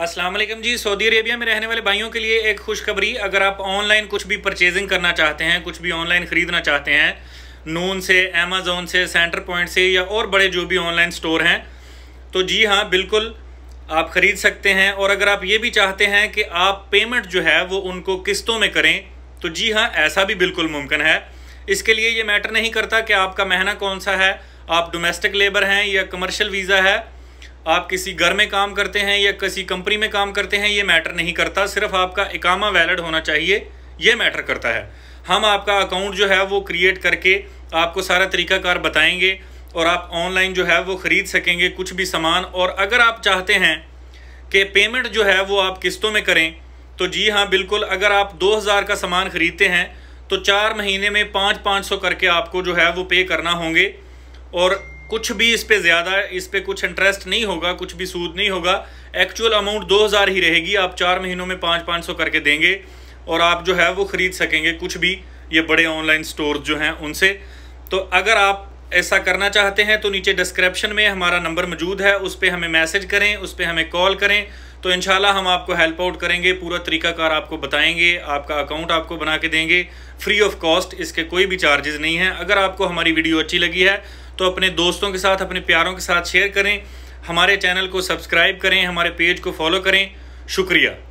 अस्सलाम वालेकुम जी Saudi Arabia में रहने वाले भाइयों के लिए एक खुशखबरी अगर आप ऑनलाइन कुछ भी परचेजिंग करना चाहते हैं कुछ भी ऑनलाइन ख़रीदना चाहते हैं नून से अमेज़ोन से सेंटर पॉइंट से या और बड़े जो भी ऑनलाइन स्टोर हैं तो जी हाँ बिल्कुल आप ख़रीद सकते हैं और अगर आप ये भी चाहते हैं कि आप पेमेंट जो है वो उनको किस्तों में करें तो जी हाँ ऐसा भी बिल्कुल मुमकिन है इसके लिए ये मैटर नहीं करता कि आपका महीना कौन सा है आप डोमेस्टिक लेबर हैं या कमर्शल वीज़ा है आप किसी घर में काम करते हैं या किसी कंपनी में काम करते हैं ये मैटर नहीं करता सिर्फ आपका इकामा वैलिड होना चाहिए ये मैटर करता है हम आपका अकाउंट जो है वो क्रिएट करके आपको सारा तरीकाकार बताएंगे और आप ऑनलाइन जो है वो ख़रीद सकेंगे कुछ भी सामान और अगर आप चाहते हैं कि पेमेंट जो है वो आप किस्तों में करें तो जी हाँ बिल्कुल अगर आप 2000 का सामान ख़रीदते हैं तो चार महीने में पाँच पाँच सौ करके आपको जो है वो पे करना होंगे और कुछ भी इस पे ज़्यादा इस पे कुछ इंटरेस्ट नहीं होगा कुछ भी सूद नहीं होगा एक्चुअल अमाउंट 2000 ही रहेगी आप चार महीनों में पाँच पाँच सौ करके देंगे और आप जो है वो ख़रीद सकेंगे कुछ भी ये बड़े ऑनलाइन स्टोर जो हैं उनसे तो अगर आप ऐसा करना चाहते हैं तो नीचे डिस्क्रिप्शन में हमारा नंबर मौजूद है उस पर हमें मैसेज करें उस पर हमें कॉल करें तो इन हम आपको हेल्प आउट करेंगे पूरा तरीकाकार आपको बताएंगे आपका अकाउंट आपको बना के देंगे फ्री ऑफ कॉस्ट इसके कोई भी चार्जेस नहीं है अगर आपको हमारी वीडियो अच्छी लगी है तो अपने दोस्तों के साथ अपने प्यारों के साथ शेयर करें हमारे चैनल को सब्सक्राइब करें हमारे पेज को फॉलो करें शुक्रिया